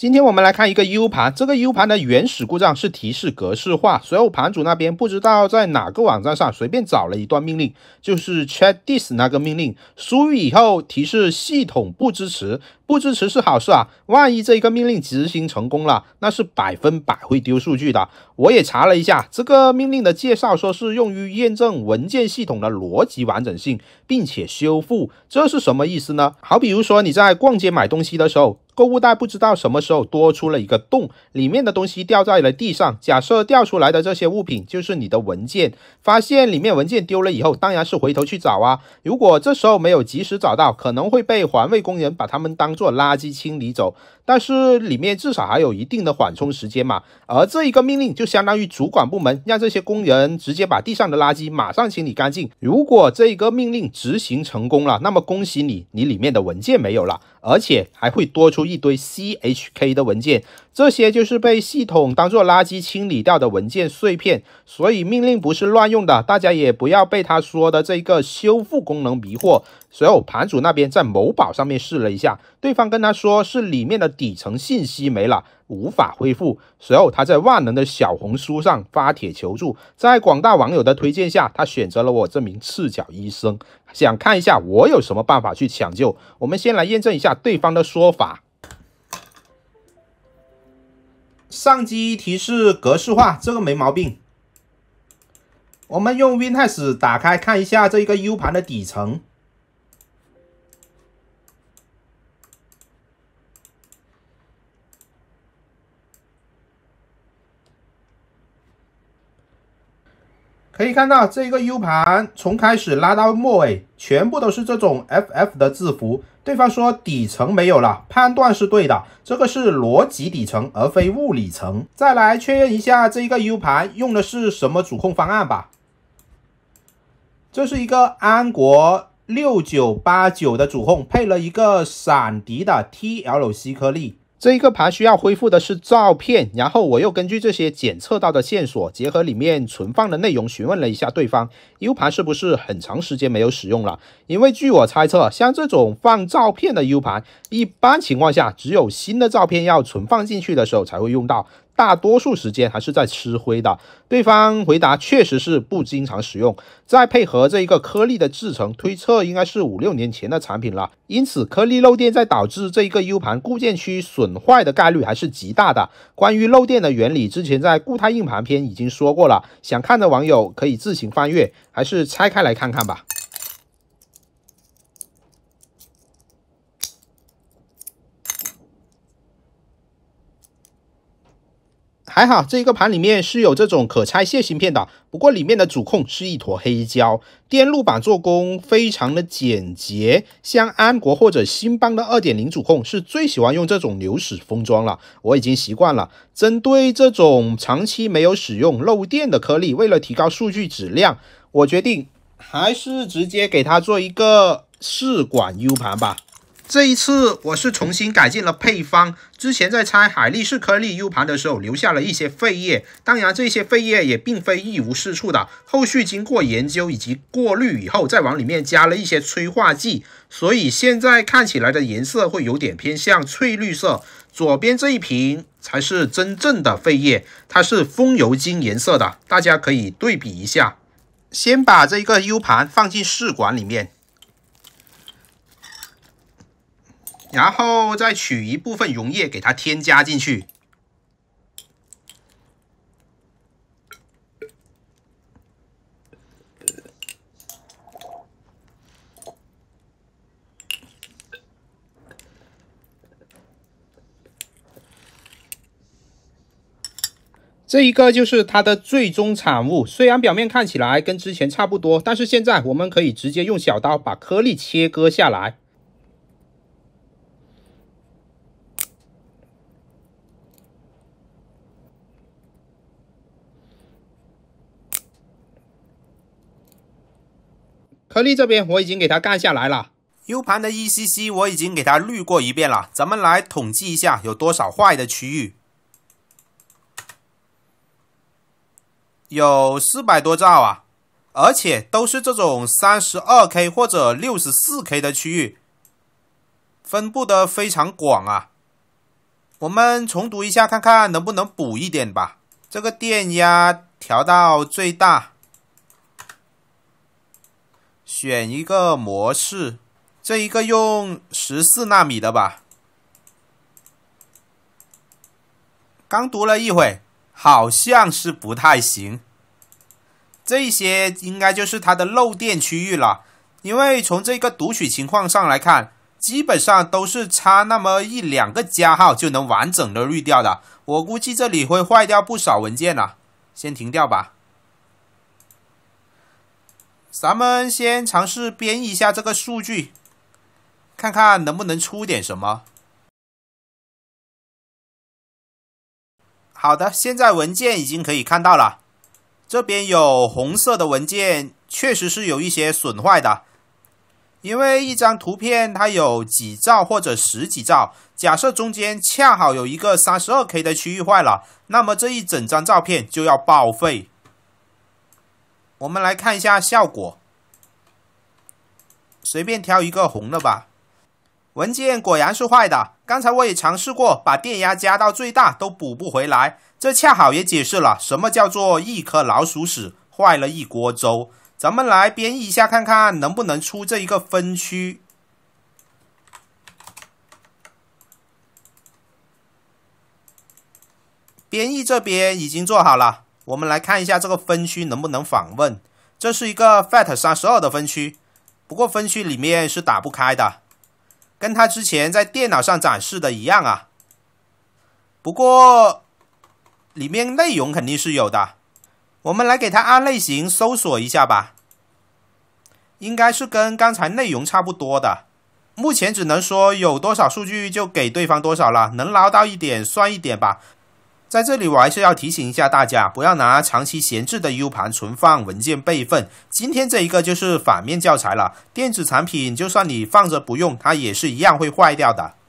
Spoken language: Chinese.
今天我们来看一个 U 盘，这个 U 盘的原始故障是提示格式化，随后盘主那边不知道在哪个网站上随便找了一段命令，就是 check t h i s 那个命令，输入以后提示系统不支持，不支持是好事啊，万一这一个命令执行成功了，那是百分百会丢数据的。我也查了一下这个命令的介绍，说是用于验证文件系统的逻辑完整性，并且修复，这是什么意思呢？好比如说你在逛街买东西的时候。购物袋不知道什么时候多出了一个洞，里面的东西掉在了地上。假设掉出来的这些物品就是你的文件，发现里面文件丢了以后，当然是回头去找啊。如果这时候没有及时找到，可能会被环卫工人把它们当做垃圾清理走。但是里面至少还有一定的缓冲时间嘛，而这一个命令就相当于主管部门让这些工人直接把地上的垃圾马上清理干净。如果这一个命令执行成功了，那么恭喜你，你里面的文件没有了，而且还会多出一堆 CHK 的文件。这些就是被系统当做垃圾清理掉的文件碎片，所以命令不是乱用的，大家也不要被他说的这个修复功能迷惑。随后，盘主那边在某宝上面试了一下，对方跟他说是里面的底层信息没了，无法恢复。随后，他在万能的小红书上发帖求助，在广大网友的推荐下，他选择了我这名赤脚医生，想看一下我有什么办法去抢救。我们先来验证一下对方的说法。上机提示格式化，这个没毛病。我们用 w i n t e s t 打开看一下这个 U 盘的底层，可以看到这个 U 盘从开始拉到末尾，全部都是这种 FF 的字符。对方说底层没有了，判断是对的，这个是逻辑底层而非物理层。再来确认一下这一个 U 盘用的是什么主控方案吧。这是一个安国六九八九的主控，配了一个闪迪的 TLC 颗粒。这一个盘需要恢复的是照片，然后我又根据这些检测到的线索，结合里面存放的内容，询问了一下对方，U 盘是不是很长时间没有使用了？因为据我猜测，像这种放照片的 U 盘，一般情况下只有新的照片要存放进去的时候才会用到。大多数时间还是在吃灰的。对方回答确实是不经常使用，再配合这一个颗粒的制成，推测应该是五六年前的产品了。因此，颗粒漏电在导致这一个 U 盘固件区损坏的概率还是极大的。关于漏电的原理，之前在固态硬盘篇已经说过了，想看的网友可以自行翻阅，还是拆开来看看吧。还好，这一个盘里面是有这种可拆卸芯片的，不过里面的主控是一坨黑胶，电路板做工非常的简洁，像安国或者新邦的二点零主控是最喜欢用这种牛屎封装了，我已经习惯了。针对这种长期没有使用漏电的颗粒，为了提高数据质量，我决定还是直接给它做一个试管 U 盘吧。这一次我是重新改进了配方，之前在拆海力士颗粒 U 盘的时候留下了一些废液，当然这些废液也并非一无是处的，后续经过研究以及过滤以后，再往里面加了一些催化剂，所以现在看起来的颜色会有点偏向翠绿色。左边这一瓶才是真正的废液，它是风油精颜色的，大家可以对比一下。先把这个 U 盘放进试管里面。然后再取一部分溶液给它添加进去，这一个就是它的最终产物。虽然表面看起来跟之前差不多，但是现在我们可以直接用小刀把颗粒切割下来。格力这边我已经给它干下来了，U 盘的 ECC 我已经给它滤过一遍了，咱们来统计一下有多少坏的区域，有四百多兆啊，而且都是这种三十二 K 或者六十四 K 的区域，分布的非常广啊。我们重读一下，看看能不能补一点吧。这个电压调到最大。选一个模式，这一个用十四纳米的吧。刚读了一会，好像是不太行。这些应该就是它的漏电区域了，因为从这个读取情况上来看，基本上都是差那么一两个加号就能完整的滤掉的。我估计这里会坏掉不少文件了，先停掉吧。咱们先尝试编一下这个数据，看看能不能出点什么。好的，现在文件已经可以看到了，这边有红色的文件，确实是有一些损坏的。因为一张图片它有几兆或者十几兆，假设中间恰好有一个三十二 K 的区域坏了，那么这一整张照片就要报废。我们来看一下效果，随便挑一个红的吧。文件果然是坏的，刚才我也尝试过，把电压加到最大都补不回来。这恰好也解释了什么叫做一颗老鼠屎坏了一锅粥。咱们来编译一下，看看能不能出这一个分区。编译这边已经做好了。我们来看一下这个分区能不能访问。这是一个 FAT32 的分区，不过分区里面是打不开的，跟它之前在电脑上展示的一样啊。不过里面内容肯定是有的。我们来给它按类型搜索一下吧，应该是跟刚才内容差不多的。目前只能说有多少数据就给对方多少了，能捞到一点算一点吧。在这里，我还是要提醒一下大家，不要拿长期闲置的 U 盘存放文件备份。今天这一个就是反面教材了。电子产品，就算你放着不用，它也是一样会坏掉的。